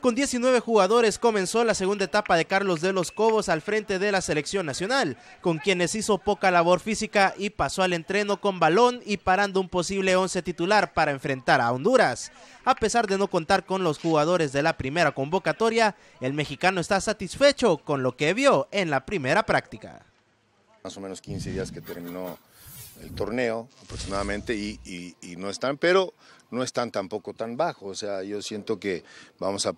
Con 19 jugadores comenzó la segunda etapa de Carlos de los Cobos al frente de la selección nacional, con quienes hizo poca labor física y pasó al entreno con balón y parando un posible 11 titular para enfrentar a Honduras. A pesar de no contar con los jugadores de la primera convocatoria, el mexicano está satisfecho con lo que vio en la primera práctica. Más o menos 15 días que terminó el torneo aproximadamente y, no están, pero no están tampoco tan bajos. O sea, yo siento que vamos a,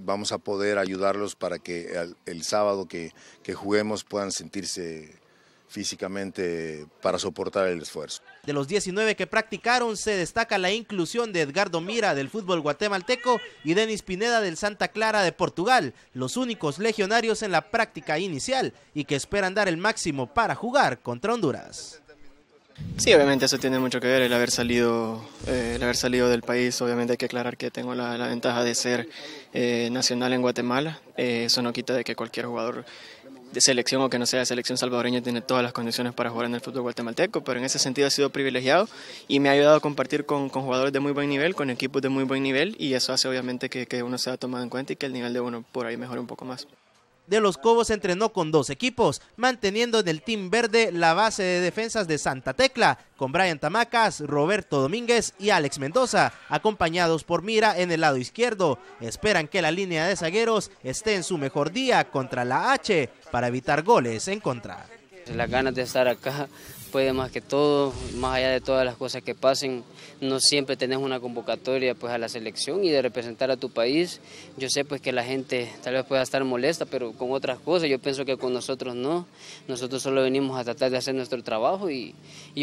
vamos a poder ayudarlos para que el, sábado que, que juguemos puedan sentirse físicamente para soportar el esfuerzo. De los 19 que practicaron se destaca la inclusión de Edgardo Mira del fútbol guatemalteco y Denis Pineda del Santa Clara de Portugal, los únicos legionarios en la práctica inicial y que esperan dar el máximo para jugar contra Honduras. Sí, obviamente eso tiene mucho que ver el haber salido, eh, el haber salido del país. Obviamente hay que aclarar que tengo la, ventaja de ser eh, nacional en Guatemala. Eh, eso no quita de que cualquier jugador de selección o que no sea de selección salvadoreña tiene todas las condiciones para jugar en el fútbol guatemalteco, pero en ese sentido ha sido privilegiado y me ha ayudado a compartir con, jugadores de muy buen nivel, con equipos de muy buen nivel y eso hace obviamente que, que uno sea tomado en cuenta y que el nivel de uno por ahí mejore un poco más de los Cobos entrenó con dos equipos, manteniendo en el Team Verde la base de defensas de Santa Tecla, con Brian Tamacas, Roberto Domínguez y Alex Mendoza, acompañados por Mira en el lado izquierdo. Esperan que la línea de zagueros esté en su mejor día contra la H para evitar goles en contra. Las ganas de estar acá puede más que todo, más allá de todas las cosas que pasen, no siempre tenés una convocatoria pues a la selección y de representar a tu país. Yo sé pues que la gente tal vez pueda estar molesta, pero con otras cosas, yo pienso que con nosotros no. Nosotros solo venimos a tratar de hacer nuestro trabajo y,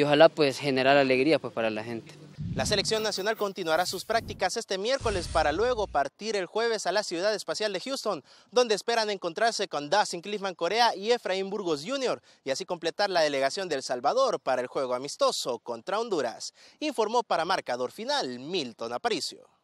ojalá pues generar alegría pues para la gente. La selección nacional continuará sus prácticas este miércoles para luego partir el jueves a la ciudad espacial de Houston, donde esperan encontrarse con Dustin Cliffman Corea y Efraín Burgos Jr. y así completar la delegación del Salvador para el juego amistoso contra Honduras, informó para marcador final Milton Aparicio.